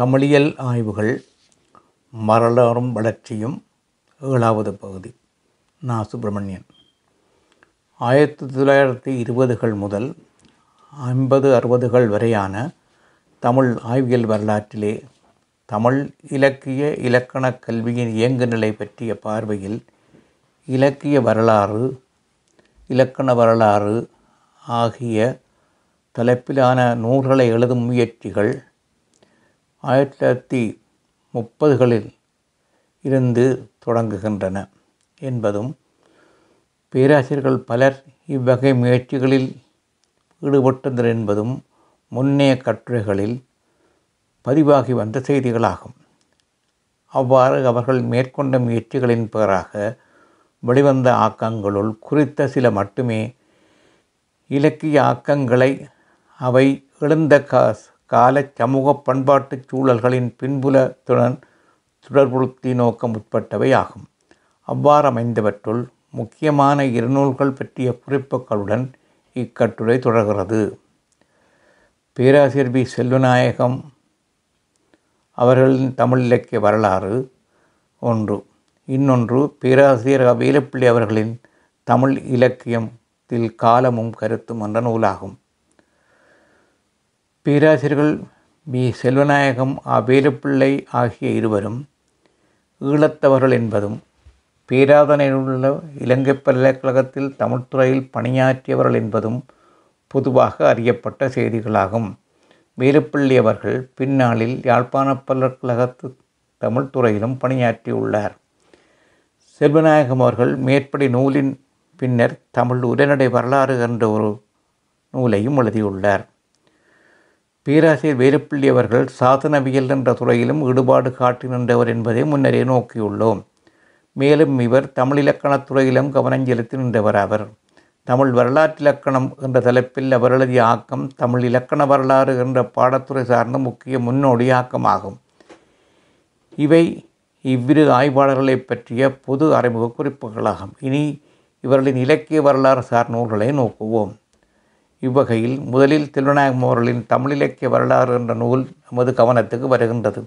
தமிழியல் ஆய்வுகள் வரலாறும் வளர்ச்சியும் ஏழாவது பகுதி நா சுப்பிரமணியன் ஆயிரத்தி தொள்ளாயிரத்தி இருபதுகள் முதல் ஐம்பது அறுபதுகள் வரையான தமிழ் ஆய்வியல் வரலாற்றிலே தமிழ் இலக்கிய இலக்கணக் கல்வியின் இயங்கு நிலை பற்றிய பார்வையில் இலக்கிய வரலாறு இலக்கண வரலாறு ஆகிய தலைப்பிலான நூல்களை எழுதும் முயற்சிகள் ஆயிரத்தி தொள்ளாயிரத்தி முப்பதுகளில் இருந்து தொடங்குகின்றன என்பதும் பேராசிரியர்கள் பலர் இவ்வகை முயற்சிகளில் ஈடுபட்டனர் என்பதும் முன்னைய கட்டுரைகளில் பதிவாகி வந்த செய்திகளாகும் அவ்வாறு அவர்கள் மேற்கொண்ட முயற்சிகளின் பெயராக வெளிவந்த ஆக்கங்களுள் குறித்த சில மட்டுமே இலக்கிய ஆக்கங்களை அவை எழுந்த கா கால சமூக பண்பாட்டுச் சூழல்களின் பின்புலத்துடன் தொடர்புறுத்தி நோக்கம் உட்பட்டவை ஆகும் அவ்வாறு அமைந்தவற்றுள் முக்கியமான இருநூல்கள் பற்றிய குறிப்புகளுடன் இக்கட்டுரை தொடர்கிறது பேராசிரியர் பி செல்வநாயகம் அவர்களின் தமிழ் இலக்கிய வரலாறு ஒன்று இன்னொன்று பேராசிரியர் வேலுப்பிள்ளை அவர்களின் தமிழ் இலக்கியத்தில் காலமும் கருத்தும் என்ற நூலாகும் பேராசிரியர்கள் பி செல்வநாயகம் ஆ வேலுப்பிள்ளை ஆகிய இருவரும் ஈழத்தவர்கள் என்பதும் உள்ள இலங்கை பல்கலைக்கழகத்தில் தமிழ்துறையில் பணியாற்றியவர்கள் என்பதும் பொதுவாக அறியப்பட்ட செய்திகளாகும் வேலுப்பள்ளி அவர்கள் பின்னாளில் யாழ்ப்பாண பல்கலைக்கழகத்து தமிழ்துறையிலும் பணியாற்றியுள்ளார் செல்வநாயகம் அவர்கள் மேற்படி நூலின் பின்னர் தமிழ் உடனடி வரலாறு என்ற ஒரு நூலையும் எழுதியுள்ளார் பேராசிரியர் வேலுப்பிள்ளி அவர்கள் சாதனவியல் என்ற துறையிலும் ஈடுபாடு காட்டி நின்றவர் என்பதை முன்னரே நோக்கியுள்ளோம் மேலும் இவர் தமிழ் இலக்கணத் துறையிலும் கவனம் செலுத்தி நின்றவர் அவர் தமிழ் வரலாற்று இலக்கணம் என்ற தலைப்பில் அவர் எழுதிய ஆக்கம் தமிழ் இலக்கண வரலாறு என்ற பாடத்துறை சார்ந்த முக்கிய முன்னோடி ஆக்கமாகும் இவை இவ்விரு ஆய்வாளர்களை பற்றிய பொது அறிமுக குறிப்புகளாகும் இனி இவர்களின் இலக்கிய வரலாறு சார் நூல்களை நோக்குவோம் இவ்வகையில் முதலில் திருநாயகம் அவர்களின் தமிழிலக்கிய வரலாறு என்ற நூல் நமது கவனத்துக்கு வருகின்றது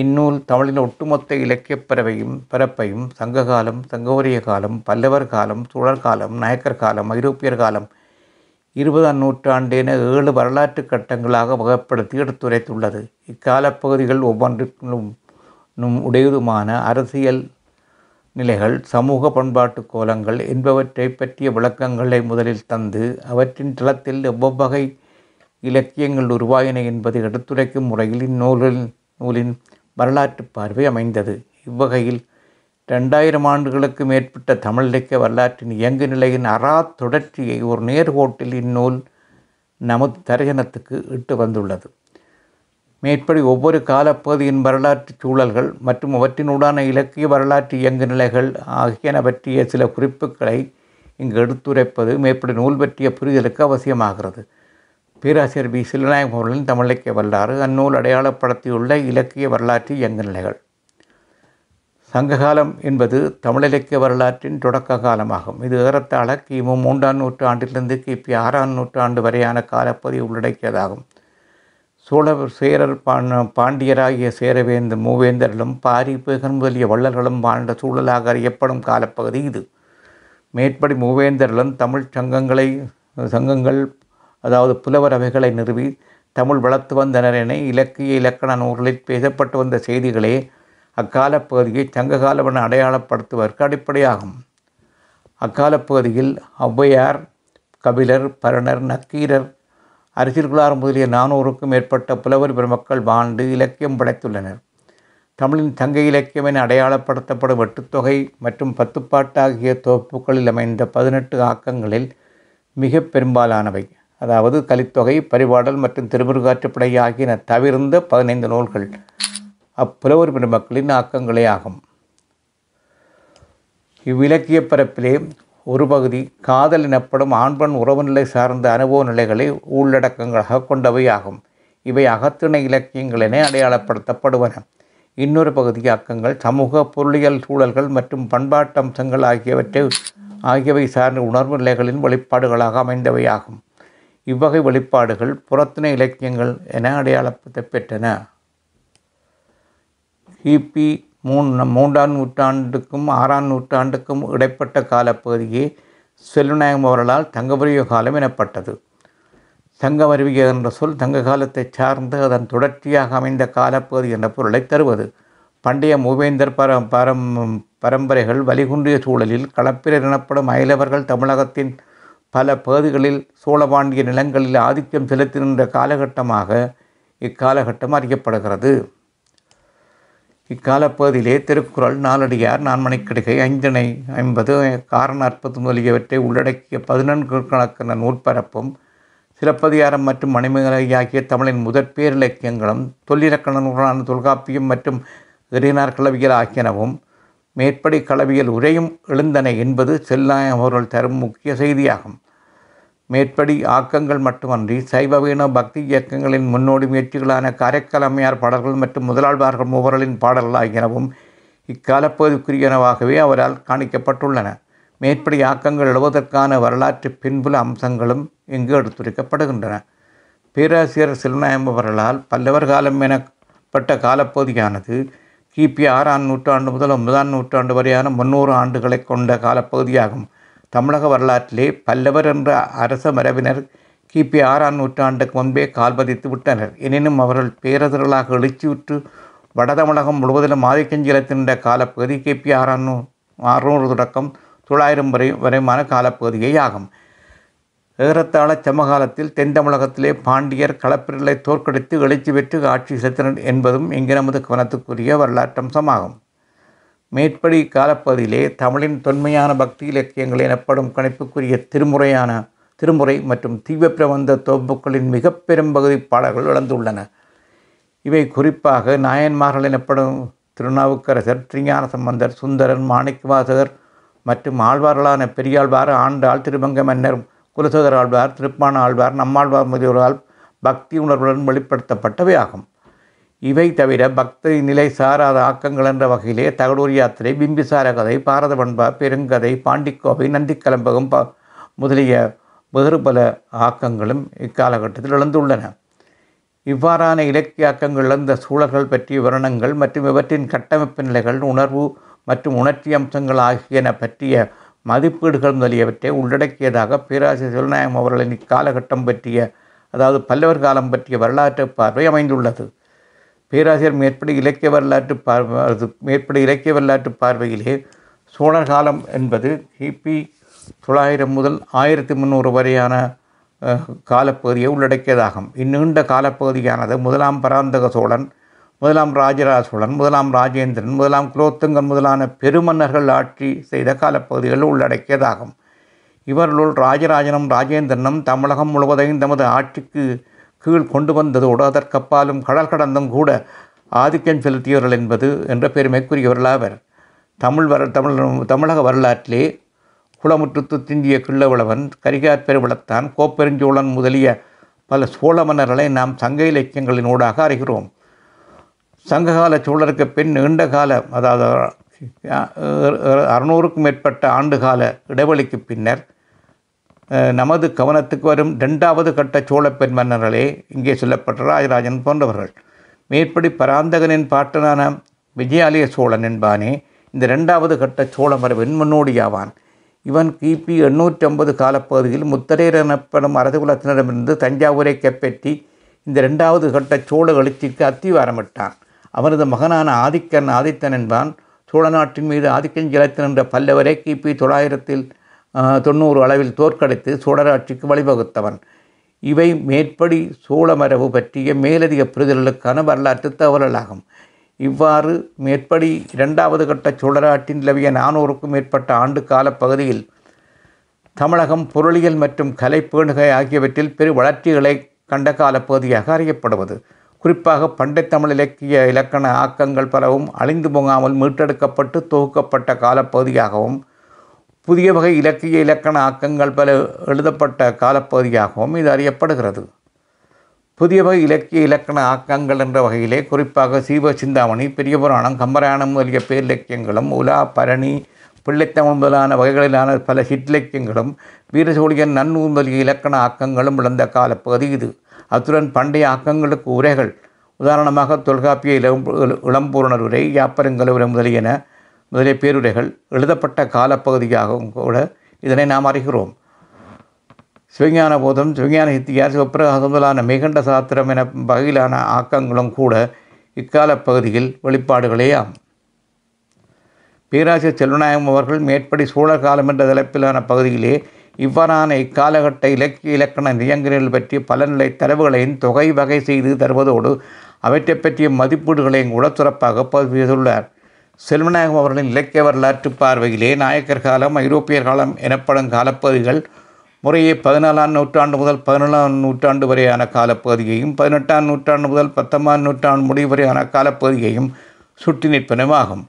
இந்நூல் தமிழின் ஒட்டுமொத்த இலக்கியப் பறவையும் பரப்பையும் சங்ககாலம் சங்கோரிய காலம் பல்லவர் காலம் சோழர் காலம் நாயக்கர் காலம் ஐரோப்பியர் காலம் இருபதாம் நூற்றாண்டின ஏழு வரலாற்று கட்டங்களாக வகைப்படுத்தி எடுத்துரைத்துள்ளது பகுதிகள் ஒவ்வொன்றும் உடையதுமான அரசியல் நிலைகள் சமூக பண்பாட்டு கோலங்கள் என்பவற்றை பற்றிய விளக்கங்களை முதலில் தந்து அவற்றின் தளத்தில் எவ்வகை இலக்கியங்கள் உருவாயின என்பதை எடுத்துரைக்கும் முறையில் இந்நூலில் நூலின் வரலாற்று பார்வை அமைந்தது இவ்வகையில் ரெண்டாயிரம் ஆண்டுகளுக்கு மேற்பட்ட தமிழ் இலக்கிய வரலாற்றின் இயங்கு நிலையின் அறா தொடர்ச்சியை ஒரு நேர்கோட்டில் இந்நூல் நமது தரிசனத்துக்கு இட்டு வந்துள்ளது மேற்படி ஒவ்வொரு காலப்பகுதியின் வரலாற்று சூழல்கள் மற்றும் அவற்றினூடான இலக்கிய வரலாற்று இயங்கு நிலைகள் ஆகியன பற்றிய சில குறிப்புகளை இங்கு எடுத்துரைப்பது மேற்படி நூல் பற்றிய புரிதலுக்கு அவசியமாகிறது பேராசிரியர் வி சிலநாயகம் அவர்களின் தமிழிலக்கிய வரலாறு அந்நூல் அடையாளப்படுத்தியுள்ள இலக்கிய வரலாற்று இயங்கு நிலைகள் சங்ககாலம் என்பது தமிழிலக்கிய வரலாற்றின் தொடக்க காலமாகும் இது ஏறத்தாழ கிமு மூன்றாம் நூற்றாண்டிலிருந்து கிபி ஆறாம் நூற்றாண்டு வரையான காலப்பதிவு உள்ளடக்கியதாகும் சோழர் சேரர் பாண்டியராகிய சேரவேந்த மூவேந்தர்களும் பாரி முதலிய வள்ளல்களும் வாழ்ந்த சூழலாக அறியப்படும் காலப்பகுதி இது மேற்படி மூவேந்தர்களும் தமிழ் சங்கங்களை சங்கங்கள் அதாவது புலவர் அவைகளை நிறுவி தமிழ் வளர்த்து வந்தனர் என இலக்கிய இலக்கண நூல்களில் பேசப்பட்டு வந்த செய்திகளே அக்கால பகுதியை சங்ககாலவென அடையாளப்படுத்துவதற்கு அடிப்படையாகும் அக்கால பகுதியில் ஔவையார் கபிலர் பரணர் நக்கீரர் அரசியல்குலார் முதலிய நானூறுக்கும் மேற்பட்ட புலவர் பெருமக்கள் வாழ்ந்து இலக்கியம் படைத்துள்ளனர் தமிழின் தங்க இலக்கியம் என அடையாளப்படுத்தப்படும் வெட்டுத்தொகை மற்றும் பத்துப்பாட்டாகிய தொகுப்புகளில் அமைந்த பதினெட்டு ஆக்கங்களில் மிக பெரும்பாலானவை அதாவது கலித்தொகை பரிபாடல் மற்றும் திருமுருகாற்றுப்படை ஆகியன தவிர்ந்த பதினைந்து நூல்கள் அப்புலவர் பெருமக்களின் ஆக்கங்களே ஆகும் இவ்விலக்கிய பரப்பிலே ஒரு பகுதி காதல் எனப்படும் ஆண்பன் உறவு நிலை சார்ந்த அனுபவ நிலைகளை உள்ளடக்கங்களாக கொண்டவை ஆகும் இவை அகத்திணை இலக்கியங்கள் என அடையாளப்படுத்தப்படுவன இன்னொரு பகுதி அக்கங்கள் சமூக பொருளியல் சூழல்கள் மற்றும் பண்பாட்டு அம்சங்கள் ஆகியவற்றை ஆகியவை சார்ந்த உணர்வு நிலைகளின் வெளிப்பாடுகளாக அமைந்தவையாகும் இவ்வகை வெளிப்பாடுகள் புறத்தின இலக்கியங்கள் என அடையாளப்படுத்தப்பெற்றன பெற்றன கிபி மூன் மூன்றாம் நூற்றாண்டுக்கும் ஆறாம் நூற்றாண்டுக்கும் இடைப்பட்ட காலப்பகுதியே செல்வநாயகம் அவர்களால் தங்கபுரிய காலம் எனப்பட்டது தங்க வருவிய என்ற சொல் தங்க காலத்தை சார்ந்து அதன் தொடர்ச்சியாக அமைந்த காலப்பகுதி என்ற பொருளை தருவது பண்டைய மூவேந்தர் பரம் பரம் பரம்பரைகள் வலிகுன்றிய சூழலில் களப்பிரர் எனப்படும் அயலவர்கள் தமிழகத்தின் பல பகுதிகளில் சோழபாண்டிய நிலங்களில் ஆதிக்கம் செலுத்தி நின்ற காலகட்டமாக இக்காலகட்டம் அறியப்படுகிறது இக்காலப்பகுதியிலே திருக்குறள் நாலடியார் நான்மணிக்கிடுகை ஐந்திணை ஐம்பது காரண அற்புதம் முதலியவற்றை உள்ளடக்கிய பதினான்கு கணக்கான நூற்பரப்பும் சிலப்பதிகாரம் மற்றும் மணிமேகலை ஆகிய தமிழின் முதற் பேரிலக்கியங்களும் தொல்லிலக்கண நூலான தொல்காப்பியம் மற்றும் எறினார் கலவியல் ஆகியனவும் மேற்படி கலவியல் உரையும் எழுந்தன என்பது செல்லாயம் அவர்கள் தரும் முக்கிய செய்தியாகும் மேற்படி ஆக்கங்கள் மட்டுமன்றி சைவவீன பக்தி இயக்கங்களின் முன்னோடி முயற்சிகளான கரைக்கலமையார் பாடல்கள் மற்றும் முதலாழ்வார்கள் மூவர்களின் பாடல்கள் ஆகியனவும் இக்காலப்பகுதிக்குரியனவாகவே அவரால் காணிக்கப்பட்டுள்ளன மேற்படி ஆக்கங்கள் எழுவதற்கான வரலாற்று பின்புல அம்சங்களும் இங்கு எடுத்துரைக்கப்படுகின்றன பேராசிரியர் சிவநாயம் அவர்களால் பல்லவர் காலம் எனப்பட்ட காலப்பகுதியானது கிபி ஆறாம் நூற்றாண்டு முதல் ஒன்பதாம் நூற்றாண்டு வரையான முன்னூறு ஆண்டுகளை கொண்ட காலப்பகுதியாகும் தமிழக வரலாற்றிலே பல்லவர் என்ற அரச மரபினர் கிபி ஆறாம் நூற்றாண்டுக்கு முன்பே கால்பதித்து விட்டனர் எனினும் அவர்கள் பேரரசர்களாக எழுச்சியுற்று வடதமிழகம் முழுவதிலும் ஆதிக்கம் காலப்பகுதி கிபி ஆறாம் நூ அறுநூறு தொடக்கம் தொள்ளாயிரம் வரை வரைமான காலப்பகுதியே ஆகும் ஏறத்தாழ சமகாலத்தில் தென் தமிழகத்திலே பாண்டியர் களப்பிரர்களை தோற்கடித்து எழுச்சி பெற்று ஆட்சி செலுத்தினர் என்பதும் இங்கு நமது கவனத்துக்குரிய வரலாற்றம்சமாகும் மேற்படி காலப்பகுதியிலே தமிழின் தொன்மையான பக்தி இலக்கியங்கள் எனப்படும் கணிப்புக்குரிய திருமுறையான திருமுறை மற்றும் தீவ பிரபந்த தொகுப்புகளின் மிக பெரும்பகுதி பாடல்கள் வளர்ந்துள்ளன இவை குறிப்பாக நாயன்மார்கள் எனப்படும் திருநாவுக்கரசர் திருஞான சம்பந்தர் சுந்தரன் மாணிக்கவாசகர் மற்றும் ஆழ்வார்களான பெரியாழ்வார் ஆண்டாள் திருமங்க மன்னர் குலசோதர் ஆழ்வார் திருப்பான ஆழ்வார் நம்மாழ்வார் முதியோரால் பக்தி உணர்வுடன் வெளிப்படுத்தப்பட்டவை ஆகும் இவை தவிர பக்த நிலை சாராத ஆக்கங்கள் என்ற வகையிலே தகடூர் யாத்திரை பிம்பிசார கதை பாரத பண்பா பெருங்கதை பாண்டிக்கோவை நந்திக்கலம்பகம் ப முதலிய வேறு பல ஆக்கங்களும் இக்காலகட்டத்தில் எழுந்துள்ளன இவ்வாறான இலக்கிய ஆக்கங்கள் இழந்த சூழல்கள் பற்றிய விவரணங்கள் மற்றும் இவற்றின் கட்டமைப்பு நிலைகள் உணர்வு மற்றும் உணர்ச்சி அம்சங்கள் ஆகியன பற்றிய மதிப்பீடுகள் முதலியவற்றை உள்ளடக்கியதாக பேராசிரியர் சிவநாயகம் அவர்களின் இக்காலகட்டம் பற்றிய அதாவது பல்லவர் காலம் பற்றிய வரலாற்று பார்வை அமைந்துள்ளது பேராசிரியர் மேற்படி இலக்கிய வரலாற்று பார்வை மேற்படி இலக்கிய வரலாற்று பார்வையிலே சோழர் காலம் என்பது கிபி தொள்ளாயிரம் முதல் ஆயிரத்தி முந்நூறு வரையான காலப்பகுதியை உள்ளடக்கியதாகும் இந்நீண்ட காலப்பகுதியானது முதலாம் பராந்தக சோழன் முதலாம் ராஜராஜ சோழன் முதலாம் ராஜேந்திரன் முதலாம் குலோத்துங்கன் முதலான பெருமன்னர்கள் ஆட்சி செய்த காலப்பகுதிகளை உள்ளடக்கியதாகும் இவர்களுள் ராஜராஜனும் ராஜேந்திரனும் தமிழகம் முழுவதையும் தமது ஆட்சிக்கு கீழ் கொண்டு வந்ததோடு அதற்கப்பாலும் கடல் கடந்தும் கூட ஆதிக்கம் செலுத்தியவர்கள் என்பது என்ற பெருமைக்குரியவர்களாவர் தமிழ் வர தமிழ் தமிழக வரலாற்றிலே குளமுற்றுத்து திண்டிய கிள்ளவளவன் கரிகார் பெருவளத்தான் கோப்பெருஞ்சோழன் முதலிய பல சோழ மன்னர்களை நாம் சங்க இலக்கியங்களின் ஊடாக அறிகிறோம் சங்ககால சோழருக்கு பின் நீண்ட கால அதாவது அறுநூறுக்கும் மேற்பட்ட ஆண்டுகால இடைவெளிக்கு பின்னர் நமது கவனத்துக்கு வரும் ரெண்டாவது கட்ட சோழப்பெண் மன்னர்களே இங்கே சொல்லப்பட்ட ராஜராஜன் போன்றவர்கள் மேற்படி பராந்தகனின் பாட்டனான விஜயாலய சோழன் என்பானே இந்த ரெண்டாவது கட்ட சோழ மரபின் முன்னோடியாவான் இவன் கிபி எண்ணூற்றி ஐம்பது காலப்பகுதியில் முத்தரையர் எனப்படும் அரசகுலத்தினரிடமிருந்து தஞ்சாவூரை கைப்பற்றி இந்த ரெண்டாவது கட்ட சோழ எழுச்சிக்கு அத்திவாரமிட்டான் அவனது மகனான ஆதிக்கன் ஆதித்தன் என்பான் சோழ நாட்டின் மீது ஆதிக்கம் செலுத்தின பல்லவரே கிபி தொள்ளாயிரத்தில் தொண்ணூறு அளவில் தோற்கடித்து சோழராட்சிக்கு வழிவகுத்தவன் இவை மேற்படி மரபு பற்றிய மேலதிக புரிதல்களுக்கான வரலாற்று தகவல்களாகும் இவ்வாறு மேற்படி இரண்டாவது கட்ட சோழராட்சி நிலவிய நானூறுக்கும் மேற்பட்ட ஆண்டு கால பகுதியில் தமிழகம் பொருளியல் மற்றும் கலை பேணுகை ஆகியவற்றில் பெரு வளர்ச்சிகளை கண்ட கால பகுதியாக அறியப்படுவது குறிப்பாக பண்டை தமிழ் இலக்கிய இலக்கண ஆக்கங்கள் பலவும் அழிந்து போகாமல் மீட்டெடுக்கப்பட்டு தொகுக்கப்பட்ட காலப்பகுதியாகவும் புதிய வகை இலக்கிய இலக்கண ஆக்கங்கள் பல எழுதப்பட்ட காலப்பகுதியாகவும் இது அறியப்படுகிறது புதிய வகை இலக்கிய இலக்கண ஆக்கங்கள் என்ற வகையிலே குறிப்பாக சீவ சிந்தாமணி பெரிய புராணம் கம்பராயணம் முதலிய பேர் இலக்கியங்களும் உலா பரணி பிள்ளைத்தமிழ் முதலான வகைகளிலான பல ஹிட்லக்கியங்களும் வீரசோழியன் நன்னூர் முதலிய இலக்கண ஆக்கங்களும் விளந்த காலப்பகுதி இது அத்துடன் பண்டைய ஆக்கங்களுக்கு உரைகள் உதாரணமாக தொல்காப்பிய இளம் இளம்பூரணர் உரை யாப்பருங்கல் உரை முதலியன முதலிய பேருரைகள் எழுதப்பட்ட காலப்பகுதியாகவும் கூட இதனை நாம் அறிகிறோம் சிவஞான போதம் சிவஞான இத்தியார் சிவப்பிரகாசம் முதலான மேகண்ட சாத்திரம் என வகையிலான ஆக்கங்களும் கூட இக்கால பகுதியில் வெளிப்பாடுகளேயாம் பேராசிரியர் செல்வநாயகம் அவர்கள் மேற்படி சோழர் காலம் என்ற தலைப்பிலான பகுதியிலே இவ்வாறான இக்காலகட்ட இலக்கிய இலக்கண நியங்கிகள் பற்றிய பலநிலை தரவுகளையும் தொகை வகை செய்து தருவதோடு அவற்றை பற்றிய மதிப்பீடுகளையும் கூட சிறப்பாக பதிவு செய்துள்ளார் செல்வநாயகம் அவர்களின் இலக்கிய வரலாற்று பார்வையிலே நாயக்கர் காலம் ஐரோப்பியர் காலம் எனப்படும் காலப்பகுதிகள் முறையே பதினாலாம் நூற்றாண்டு முதல் பதினேழாம் நூற்றாண்டு வரையான காலப்பகுதியையும் பதினெட்டாம் நூற்றாண்டு முதல் பத்தொன்பதாம் நூற்றாண்டு முடிவு வரையான காலப்பகுதியையும் சுற்றி நிற்பனமாகும்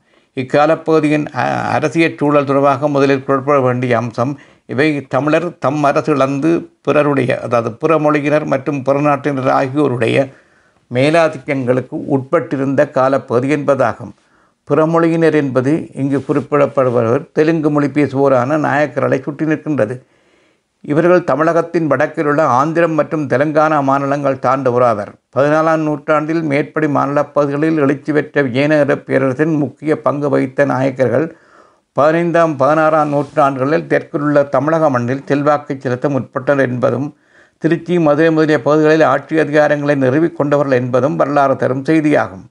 இக்காலப்பகுதியின் அரசியல் சூழல் தொடர்பாக முதலில் குறிப்பிட வேண்டிய அம்சம் இவை தமிழர் தம் அரசு இழந்து பிறருடைய அதாவது பிற மொழியினர் மற்றும் புறநாட்டினர் ஆகியோருடைய மேலாதிக்கங்களுக்கு உட்பட்டிருந்த காலப்பகுதி என்பதாகும் பிறமொழியினர் என்பது இங்கு குறிப்பிடப்படுபவர் தெலுங்கு மொழி பேசுவோரான நாயக்கர்களை சுற்றி நிற்கின்றது இவர்கள் தமிழகத்தின் வடக்கில் உள்ள ஆந்திரம் மற்றும் தெலங்கானா மாநிலங்கள் சார்ந்த உறாவர் பதினாலாம் நூற்றாண்டில் மேற்படி மாநில பகுதிகளில் எழுச்சி பெற்ற ஏனகர பேரரசின் முக்கிய பங்கு வகித்த நாயக்கர்கள் பதினைந்தாம் பதினாறாம் நூற்றாண்டுகளில் தெற்கில் உள்ள தமிழக மண்ணில் செல்வாக்கு செலுத்த முற்பட்டனர் என்பதும் திருச்சி மதுரை முதலிய பகுதிகளில் ஆட்சி அதிகாரங்களை நிறுவிக் கொண்டவர்கள் என்பதும் வரலாறு தரும் செய்தியாகும்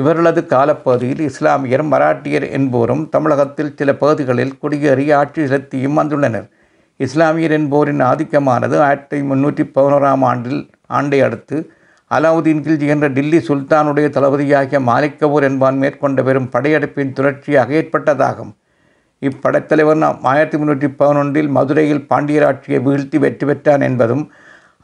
இவர்களது காலப்பகுதியில் இஸ்லாமியர் மராட்டியர் என்போரும் தமிழகத்தில் சில பகுதிகளில் குடியேறி ஆட்சி செலுத்தியும் வந்துள்ளனர் இஸ்லாமியர் என்போரின் ஆதிக்கமானது ஆயிரத்தி முன்னூற்றி பதினோராம் ஆண்டில் ஆண்டை அடுத்து அலாவுதீன் கில்ஜி என்ற டில்லி சுல்தானுடைய தளபதியாகிய மாலிக்கபூர் என்பான் மேற்கொண்ட பெரும் படையெடுப்பின் தொடர்ச்சியாக ஏற்பட்டதாகும் இப்படைத்தலைவர் ஆயிரத்தி முன்னூற்றி பதினொன்றில் மதுரையில் பாண்டியராட்சியை வீழ்த்தி வெற்றி பெற்றான் என்பதும்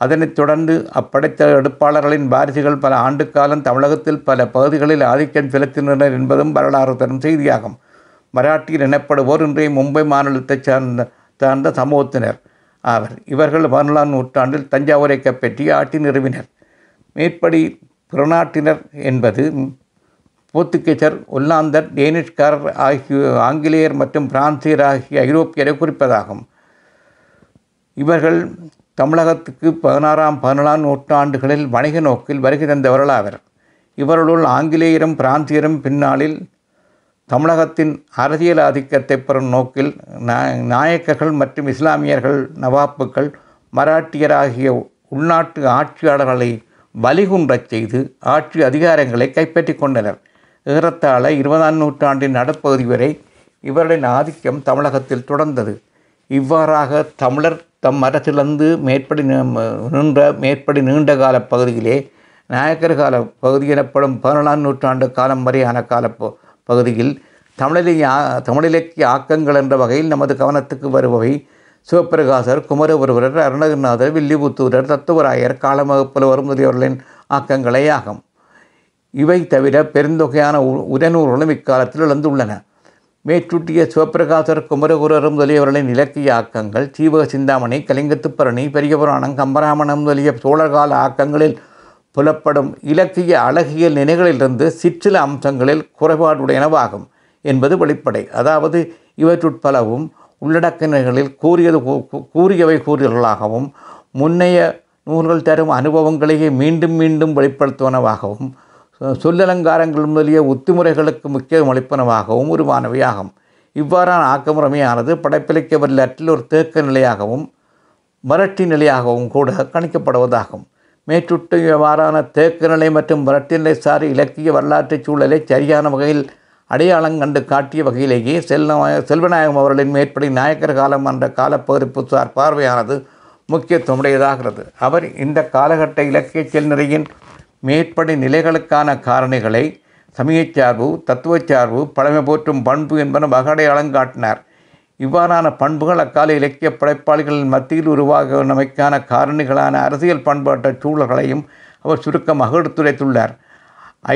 அதனைத் தொடர்ந்து அப்படைத்த எடுப்பாளர்களின் வாரிசுகள் பல ஆண்டுக்காலம் தமிழகத்தில் பல பகுதிகளில் ஆதிக்கம் செலுத்தினர் என்பதும் வரலாறு தரும் செய்தியாகும் மராட்டியர் எனப்படுவோர் இன்றைய மும்பை மாநிலத்தைச் சார்ந்த சார்ந்த சமூகத்தினர் ஆவர் இவர்கள் பதினாலாம் நூற்றாண்டில் தஞ்சாவூரை கைப்பற்றி ஆட்சி நிறுவினர் மேற்படி புறநாட்டினர் என்பது போர்த்துகீசர் ஒல்லாந்தர் டேனிஷ்காரர் ஆகிய ஆங்கிலேயர் மற்றும் பிரான்சியர் ஆகிய ஐரோப்பியரை குறிப்பதாகும் இவர்கள் தமிழகத்துக்கு பதினாறாம் பதினாலாம் நூற்றாண்டுகளில் வணிக நோக்கில் வருகை தந்தவர்களாவர் இவர்களுள் ஆங்கிலேயரும் பிராந்தியரும் பின்னாளில் தமிழகத்தின் அரசியல் ஆதிக்கத்தை பெறும் நோக்கில் நாயக்கர்கள் மற்றும் இஸ்லாமியர்கள் நவாப்புகள் மராட்டியர் ஆகிய உள்நாட்டு ஆட்சியாளர்களை வலிகுன்றச் செய்து ஆட்சி அதிகாரங்களை கைப்பற்றி கொண்டனர் ஏறத்தாழ இருபதாம் நூற்றாண்டின் நடப்பகுதி வரை இவர்களின் ஆதிக்கம் தமிழகத்தில் தொடர்ந்தது இவ்வாறாக தமிழர் தம் மரத்திலிருந்து மேற்படி நின்ற மேற்படி நீண்ட கால பகுதியிலே நாயக்கர் கால பகுதி எனப்படும் பதினொன்றாம் நூற்றாண்டு காலம் வரையான கால பகுதியில் தமிழிலே தமிழிலக்கிய ஆக்கங்கள் என்ற வகையில் நமது கவனத்துக்கு வருபவை சிவபிரகாசர் ஒருவரர் அருணகிரிநாதர் வில்லிபுத்தூரர் தத்துவராயர் காலமகப்புலவர் முதலியவர்களின் ஆக்கங்களே ஆகும் இவை தவிர பெருந்தொகையான உரநூறுகளும் இக்காலத்தில் இழந்துள்ளன மேற்சூட்டிய சிவபிரகாசர் குமரகுரரும் முதலியவர்களின் இலக்கிய ஆக்கங்கள் சீவக சிந்தாமணி கலிங்கத்துப்பரணி பெரியபுராணம் கம்பராமணம் முதலிய சோழர்கால ஆக்கங்களில் புலப்படும் இலக்கிய அழகியல் நினைகளிலிருந்து சிற்றில அம்சங்களில் குறைபாடுடையனவாகும் என்பது வெளிப்படை அதாவது இவற்றுட்பலவும் உள்ளடக்கினர்களில் கூறியது கூறியவை கூறியவர்களாகவும் முன்னைய நூல்கள் தரும் அனுபவங்களையே மீண்டும் மீண்டும் வெளிப்படுத்துவனவாகவும் சொல்லலங்காரங்கள் முதலிய ஒத்துமுறைகளுக்கு முக்கிய அளிப்பனமாகவும் உருவானவையாகும் இவ்வாறான ஆக்கமுறைமையானது படைப்பிலக்கிய அற்றில் ஒரு தேக்க நிலையாகவும் மரட்டி நிலையாகவும் கூட கணிக்கப்படுவதாகும் மேற்றுட்டு இவ்வாறான தேக்க நிலை மற்றும் மரட்டி நிலை சார் இலக்கிய வரலாற்று சூழலை சரியான வகையில் அடையாளம் கண்டு காட்டிய வகையிலேயே செல்ல செல்வநாயகம் அவர்களின் மேற்படி நாயக்கர் காலம் என்ற காலப்பகுதிப்பு சார் பார்வையானது முக்கியத்துவமுடையதாகிறது அவர் இந்த காலகட்ட இலக்கிய செல்நிலையின் மேற்படி நிலைகளுக்கான காரணிகளை சமயச்சார்பு தத்துவச்சார்பு பழமை போற்றும் பண்பு என்பன வகடையாளம் காட்டினார் இவ்வாறான பண்புகள் அக்கால இலக்கிய படைப்பாளிகளின் மத்தியில் உருவாக நமக்கான காரணிகளான அரசியல் பண்பாட்ட சூழல்களையும் அவர் சுருக்கமாக எடுத்துரைத்துள்ளார்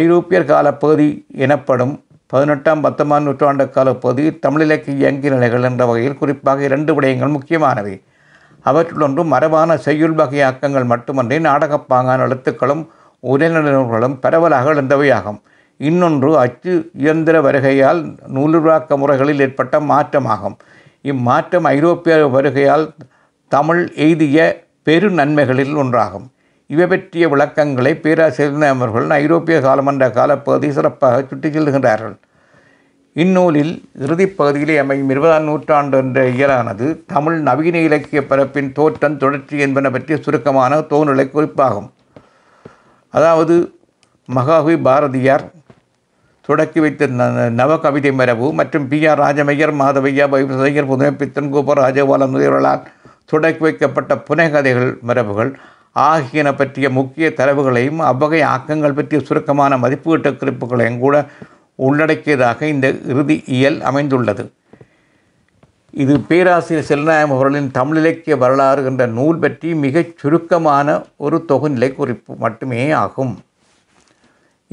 ஐரோப்பியர் காலப்பகுதி எனப்படும் பதினெட்டாம் பத்தொன்பதாம் நூற்றாண்டு காலப்பகுதி பகுதி தமிழிலக்கிய இயங்கிய நிலைகள் என்ற வகையில் குறிப்பாக இரண்டு விடயங்கள் முக்கியமானவை அவற்றுள் மரபான செய்யுள் வகை ஆக்கங்கள் மட்டுமன்றி நாடகப்பாங்கான எழுத்துக்களும் உரைநடனங்களும் பரவலாக இழந்தவையாகும் இன்னொன்று அச்சு இயந்திர வருகையால் நூலுருவாக்க முறைகளில் ஏற்பட்ட மாற்றமாகும் இம்மாற்றம் ஐரோப்பிய வருகையால் தமிழ் எய்திய பெரு நன்மைகளில் ஒன்றாகும் இவை பற்றிய விளக்கங்களை பேராசிரியர் அவர்கள் ஐரோப்பிய காலமன்ற காலப்பகுதி சிறப்பாக சுட்டிச் செல்கின்றார்கள் இந்நூலில் இறுதிப்பகுதியிலே அமையும் இருபதாம் நூற்றாண்டு என்ற இயலானது தமிழ் நவீன இலக்கிய பரப்பின் தோற்றம் தொடர்ச்சி என்பன பற்றிய சுருக்கமான தோணுலை குறிப்பாகும் அதாவது மகாகவி பாரதியார் தொடக்கி வைத்த ந நவகவிதை மரபு மற்றும் பி ஆர் ராஜமையர் மாதவையா வைசையர் புதுமைப்பித்தன் கோபர் ராஜபாலன் முதல்வர்களால் தொடக்கி வைக்கப்பட்ட புனைகதைகள் மரபுகள் ஆகியன பற்றிய முக்கிய தரவுகளையும் அவ்வகை ஆக்கங்கள் பற்றிய சுருக்கமான மதிப்பீட்டு குறிப்புகளையும் கூட உள்ளடக்கியதாக இந்த இறுதி இயல் அமைந்துள்ளது இது பேராசிரியர் செல்நாயம் அவர்களின் தமிழ் இலக்கிய வரலாறு என்ற நூல் பற்றி மிகச் சுருக்கமான ஒரு தொகுநிலை குறிப்பு மட்டுமே ஆகும்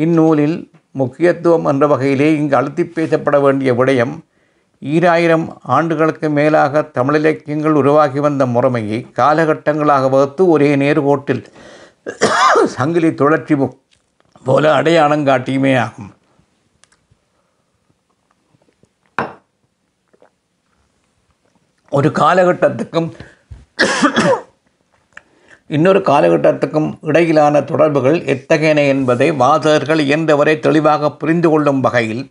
இந்நூலில் முக்கியத்துவம் என்ற வகையிலே இங்கு அழுத்தி பேசப்பட வேண்டிய விடயம் ஈராயிரம் ஆண்டுகளுக்கு மேலாக தமிழ் இலக்கியங்கள் உருவாகி வந்த முறைமையை காலகட்டங்களாக வகுத்து ஒரே நேர்கோட்டில் சங்கிலி தொடர்ச்சி போல அடையாளம் காட்டியுமே ஆகும் ஒரு காலகட்டத்துக்கும் இன்னொரு காலகட்டத்துக்கும் இடையிலான தொடர்புகள் எத்தகையன என்பதை வாசகர்கள் இயன்றவரை தெளிவாக புரிந்து கொள்ளும் வகையில்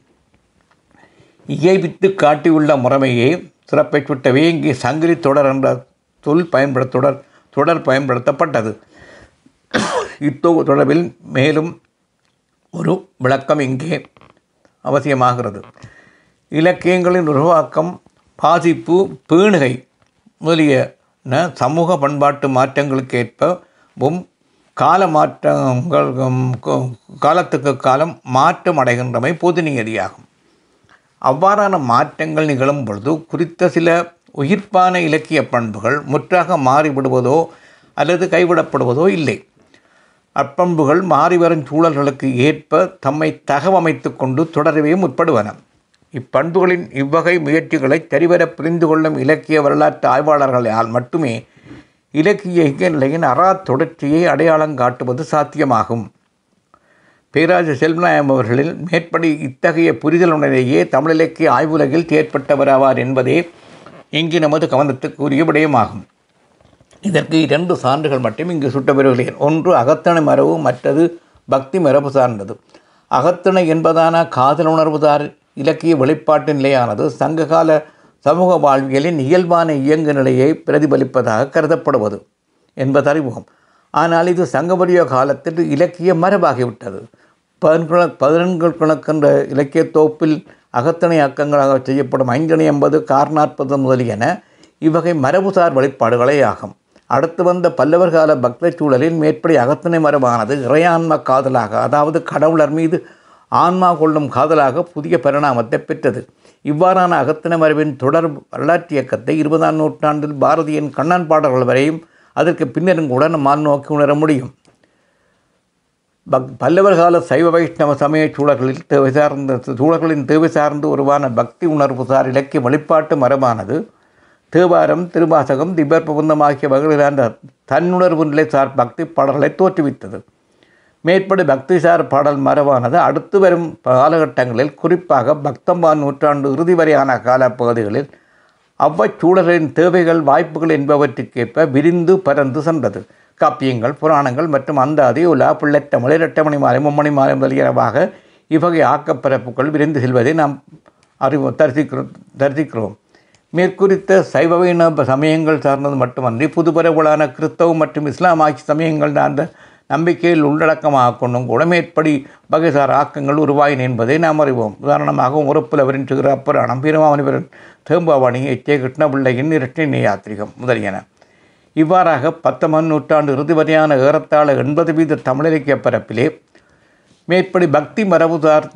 இயைவித்து காட்டியுள்ள முறைமையே சிறப்பெற்றுவிட்டவே இங்கே சங்கிலி தொடர் என்ற சொல் பயன்பட தொடர் தொடர் பயன்படுத்தப்பட்டது இத்தொ தொடர்பில் மேலும் ஒரு விளக்கம் இங்கே அவசியமாகிறது இலக்கியங்களின் உருவாக்கம் பாதிப்பு பேணுகை முதலிய சமூக பண்பாட்டு மாற்றங்களுக்கேற்பவும் கால மாற்றங்கள் காலத்துக்கு காலம் மாற்றம் அடைகின்றமை நியதியாகும் அவ்வாறான மாற்றங்கள் நிகழும் பொழுது குறித்த சில உயிர்ப்பான இலக்கிய பண்புகள் முற்றாக மாறிவிடுவதோ அல்லது கைவிடப்படுவதோ இல்லை அப்பண்புகள் மாறிவரும் சூழல்களுக்கு ஏற்ப தம்மை தகவமைத்து கொண்டு தொடரவே முற்படுவன இப்பண்புகளின் இவ்வகை முயற்சிகளை தெரிவர புரிந்து கொள்ளும் இலக்கிய வரலாற்று ஆய்வாளர்களால் மட்டுமே இலக்கிய இயநிலையின் அறா தொடர்ச்சியை அடையாளம் காட்டுவது சாத்தியமாகும் பேராஜர் செல்வநாயம் அவர்களில் மேற்படி இத்தகைய புரிதலுடனேயே தமிழிலக்கிய ஆய்வுலகில் ஏற்பட்டவராவார் என்பதே இங்கு நமது கவனத்துக்குரிய விடயமாகும் இதற்கு இரண்டு சான்றுகள் மட்டும் இங்கு சுட்டப்பெறுகிறேன் ஒன்று அகத்தனை மரபு மற்றது பக்தி மரபு சார்ந்தது அகத்தனை என்பதான காதல் உணர்வுதார் இலக்கிய வெளிப்பாட்டு நிலையானது சங்ககால சமூக வாழ்வியலின் இயல்பான இயங்கு நிலையை பிரதிபலிப்பதாக கருதப்படுவது என்பது அறிமுகம் ஆனால் இது சங்கபடிய காலத்தில் இலக்கிய மரபாகிவிட்டது பதினெண்குண பதினெண்கள் கணக்கின்ற இலக்கிய தொகுப்பில் அகத்தணை அக்கங்களாக செய்யப்படும் ஐந்தணை என்பது கார் முதலியன இவ்வகை மரபுசார் வழிபாடுகளே ஆகும் அடுத்து வந்த பல்லவர் கால பக்த சூழலில் மேற்படி அகத்தணை மரபானது இறையான்ம காதலாக அதாவது கடவுளர் மீது ஆன்மா கொள்ளும் காதலாக புதிய பரிணாமத்தை பெற்றது இவ்வாறான அகத்தின மரபின் தொடர் வரலாற்று இயக்கத்தை இருபதாம் நூற்றாண்டில் பாரதியின் கண்ணான் பாடல்கள் வரையும் அதற்கு பின்னரும் கூட நம்மால் நோக்கி உணர முடியும் பக் பல்லவர் கால சைவ வைஷ்ணவ சமய சூழல்களில் தேவை சார்ந்த சூழல்களின் தேவை சார்ந்து உருவான பக்தி உணர்வு சார் இலக்கிய வழிபாட்டு மரபானது தேவாரம் திருவாசகம் திபர் பிரபந்தம் ஆகிய வகையிலான தன்னுணர்வு நிலை சார் பக்தி பாடல்களை தோற்றுவித்தது மேற்படி பக்திசார் பாடல் மரபானது அடுத்து வரும் காலகட்டங்களில் குறிப்பாக பக்தம்பான் நூற்றாண்டு இறுதி வரையான காலப்பகுதிகளில் அவ்வச்சூழலின் தேவைகள் வாய்ப்புகள் என்பவற்றுக்கேற்ப விரிந்து பரந்து சென்றது காப்பியங்கள் புராணங்கள் மற்றும் அந்த அதியுலா பிள்ளைட்டமிழ் மணி மாலை மும்மணி மாலை முதலியனவாக இவ்வகை ஆக்கப்பரப்புகள் விரிந்து செல்வதை நாம் அறிவு தரிசிக்கிறோம் தரிசிக்கிறோம் மேற்குறித்த சைவ சமயங்கள் சார்ந்தது மட்டுமன்றி புதுபரவுகளான கிறிஸ்தவம் மற்றும் இஸ்லாம் ஆட்சி சமயங்கள் சார்ந்த நம்பிக்கையில் கொண்டும் உடமேற்படி வகைசார் ஆக்கங்கள் உருவாயின் என்பதை நாம் அறிவோம் உதாரணமாக உறுப்புலவரின் அப்புறம் பெருமாமணிவரன் தேம்பாவணி எச்சே கிருஷ்ணபிள்ளையின் இரட்டினை யாத்திரிகம் முதலியன இவ்வாறாக பத்தொன்பது நூற்றாண்டு இறுதி வரையான ஏறத்தாழ எண்பது வீத தமிழிலக்கிய பரப்பிலே மேற்படி பக்தி மரபுதார்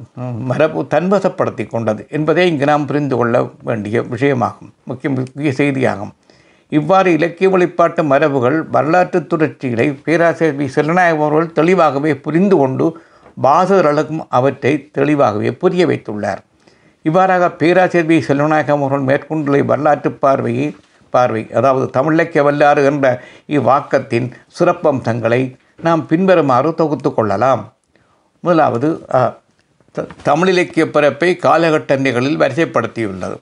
மரபு தன்வசப்படுத்தி கொண்டது என்பதை இங்கு நாம் புரிந்து கொள்ள வேண்டிய விஷயமாகும் முக்கிய முக்கிய செய்தியாகும் இவ்வாறு இலக்கிய வழிபாட்டு மரபுகள் வரலாற்று தொடர்ச்சிகளை பேராசிரியர் வி அவர்கள் தெளிவாகவே புரிந்து கொண்டு பாசகர்களுக்கும் அவற்றை தெளிவாகவே புரிய வைத்துள்ளார் இவ்வாறாக பேராசிரியர் வி செல்வநாயகம் அவர்கள் மேற்கொண்டுள்ள வரலாற்று பார்வையை பார்வை அதாவது தமிழிலக்கிய வல்லாறு என்ற இவ்வாக்கத்தின் சிறப்பம்சங்களை நாம் பின்வருமாறு தொகுத்து கொள்ளலாம் முதலாவது இலக்கிய பிறப்பை காலகட்ட நிகழில் வரிசைப்படுத்தியுள்ளது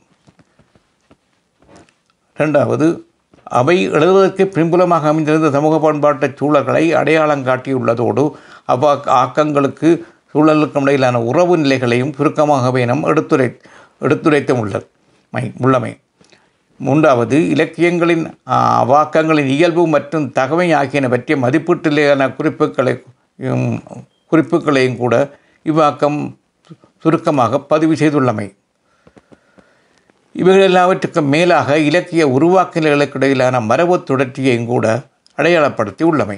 ரெண்டாவது அவை எழுதுவதற்கு பின்புலமாக அமைந்திருந்த சமூக பண்பாட்டுச் சூழல்களை அடையாளம் காட்டியுள்ளதோடு அவ்வா ஆக்கங்களுக்கு சூழலுக்கும் இடையிலான உறவு நிலைகளையும் சுருக்கமாகவே நாம் எடுத்துரை எடுத்துரைத்த உள்ள மை உள்ளமை மூன்றாவது இலக்கியங்களின் அவாக்கங்களின் இயல்பு மற்றும் தகவை ஆகியன பற்றிய மதிப்பீட்டிலேயான குறிப்புகளை குறிப்புகளையும் கூட இவ்வாக்கம் சுருக்கமாக பதிவு செய்துள்ளமை இவைகள் எல்லாவற்றுக்கும் மேலாக இலக்கிய உருவாக்கல்களுக்கிடையிலான மரபு தொடர்ச்சியையும் கூட அடையாளப்படுத்தி உள்ளமை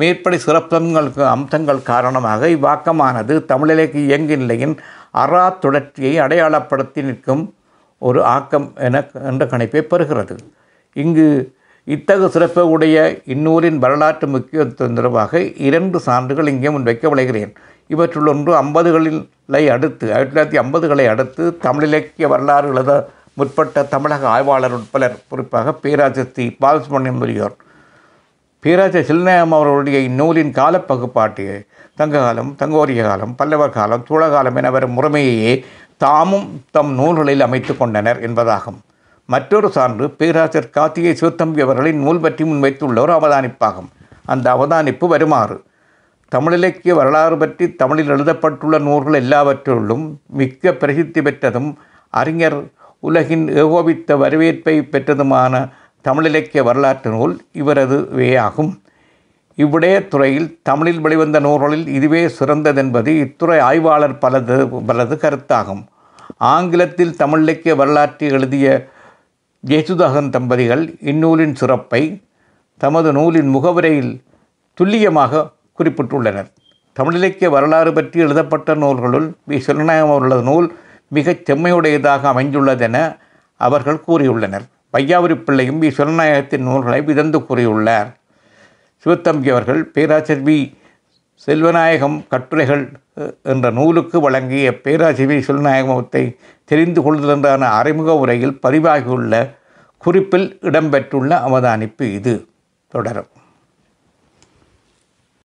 மேற்படி சிறப்பங்களுக்கு அம்சங்கள் காரணமாக இவ்வாக்கமானது தமிழிலக்கிய நிலையின் அறா தொடர்ச்சியை அடையாளப்படுத்தி நிற்கும் ஒரு ஆக்கம் என என்ற கணிப்பை பெறுகிறது இங்கு இத்தகு சிறப்பு உடைய இந்நூலின் வரலாற்று முக்கியத்துவம் தொடர்பாக இரண்டு சான்றுகள் இங்கே முன்வைக்க விளைகிறேன் இவற்றுள் ஒன்று ஐம்பதுகளில் அடுத்து ஆயிரத்தி தொள்ளாயிரத்தி ஐம்பதுகளை அடுத்து தமிழிலக்கிய வரலாறு எழுத முற்பட்ட தமிழக ஆய்வாளர் உட்பலர் குறிப்பாக பேராஜர் தி பாலசுமணியம் முதலியோர் பேராஜர் சில்நாயம் அவர்களுடைய இந்நூலின் காலப்பகுப்பாட்டியே தங்ககாலம் தங்கோரிய காலம் பல்லவர் காலம் சூழகாலம் என வரும் முறைமையே தாமும் தம் நூல்களில் அமைத்து கொண்டனர் என்பதாகும் மற்றொரு சான்று பேராசர் காத்தியை சிவத்தம்பி அவர்களின் நூல் பற்றி முன்வைத்துள்ள ஒரு அவதானிப்பாகும் அந்த அவதானிப்பு வருமாறு தமிழிலக்கிய வரலாறு பற்றி தமிழில் எழுதப்பட்டுள்ள நூல்கள் எல்லாவற்றிலும் மிக்க பிரசித்தி பெற்றதும் அறிஞர் உலகின் ஏகோபித்த வரவேற்பை பெற்றதுமான தமிழிலக்கிய வரலாற்று நூல் இவரது வேயாகும் இவ்விடைய துறையில் தமிழில் வெளிவந்த நூல்களில் இதுவே சிறந்ததென்பது இத்துறை ஆய்வாளர் பலது பலது கருத்தாகும் ஆங்கிலத்தில் தமிழிலக்கிய வரலாற்றை எழுதிய ஜெயசுதாகன் தம்பதிகள் இந்நூலின் சிறப்பை தமது நூலின் முகவரையில் துல்லியமாக குறிப்பிட்டுள்ளனர் தமிழிலக்கிய வரலாறு பற்றி எழுதப்பட்ட நூல்களுள் வி சிவநாயகம் அவர்களது நூல் மிகச் செம்மையுடையதாக அமைந்துள்ளதென அவர்கள் கூறியுள்ளனர் பையாவூரி பிள்ளையும் இஸ்வரநாயகத்தின் நூல்களை விதந்து கூறியுள்ளார் சிவத்தம்பி அவர்கள் பேராசர் வி செல்வநாயகம் கட்டுரைகள் என்ற நூலுக்கு வழங்கிய பேராசர் வி செல்வநாயகத்தை தெரிந்து கொள்வதென்றான அறிமுக உரையில் பதிவாகியுள்ள குறிப்பில் இடம்பெற்றுள்ள அவதானிப்பு இது தொடரும்